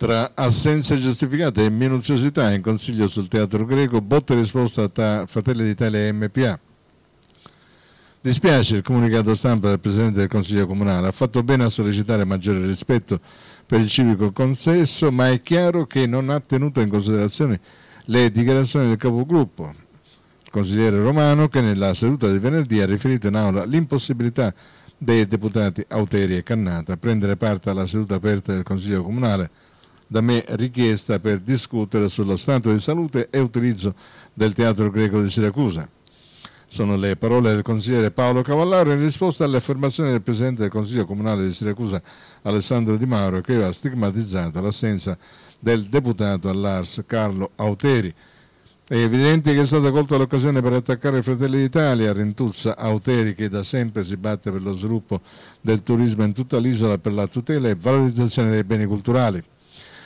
tra assenze giustificate e minuziosità in consiglio sul teatro greco, botta e risposta tra Fratelli d'Italia e MPA. Dispiace il comunicato stampa del Presidente del Consiglio Comunale, ha fatto bene a sollecitare maggiore rispetto per il civico consesso, ma è chiaro che non ha tenuto in considerazione le dichiarazioni del capogruppo, il consigliere Romano, che nella seduta di venerdì ha riferito in aula l'impossibilità dei deputati Auteri e Cannata a prendere parte alla seduta aperta del Consiglio Comunale da me richiesta per discutere sullo stato di salute e utilizzo del teatro greco di Siracusa. Sono le parole del consigliere Paolo Cavallaro in risposta alle affermazioni del presidente del Consiglio Comunale di Siracusa Alessandro Di Mauro che aveva stigmatizzato l'assenza del deputato all'Ars Carlo Auteri. È evidente che è stata colta l'occasione per attaccare Fratelli d'Italia, Rentuzza Auteri che da sempre si batte per lo sviluppo del turismo in tutta l'isola per la tutela e valorizzazione dei beni culturali.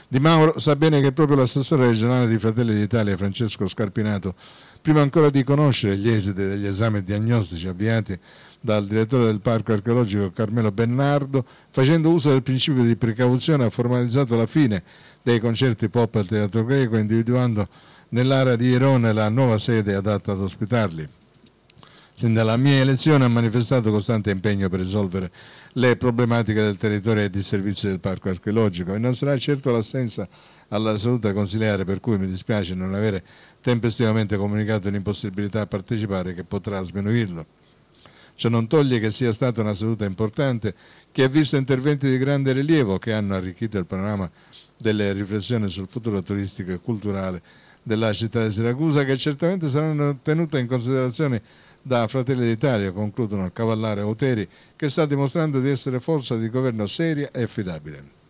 Di Mauro sa bene che proprio l'assessore regionale di Fratelli d'Italia, Francesco Scarpinato, prima ancora di conoscere gli esiti degli esami diagnostici avviati dal direttore del parco archeologico Carmelo Bennardo, facendo uso del principio di precauzione ha formalizzato la fine dei concerti pop al Teatro Greco, individuando nell'area di Irone la nuova sede adatta ad ospitarli sin dalla mia elezione ha manifestato costante impegno per risolvere le problematiche del territorio e di servizio del parco archeologico e non sarà certo l'assenza alla seduta consigliare per cui mi dispiace non avere tempestivamente comunicato l'impossibilità a partecipare che potrà sminuirlo. Ciò non toglie che sia stata una seduta importante che ha visto interventi di grande rilievo che hanno arricchito il panorama delle riflessioni sul futuro turistico e culturale della città di Siracusa che certamente saranno tenute in considerazione da Fratelli d'Italia, concludono il cavallare Oteri, che sta dimostrando di essere forza di governo seria e affidabile.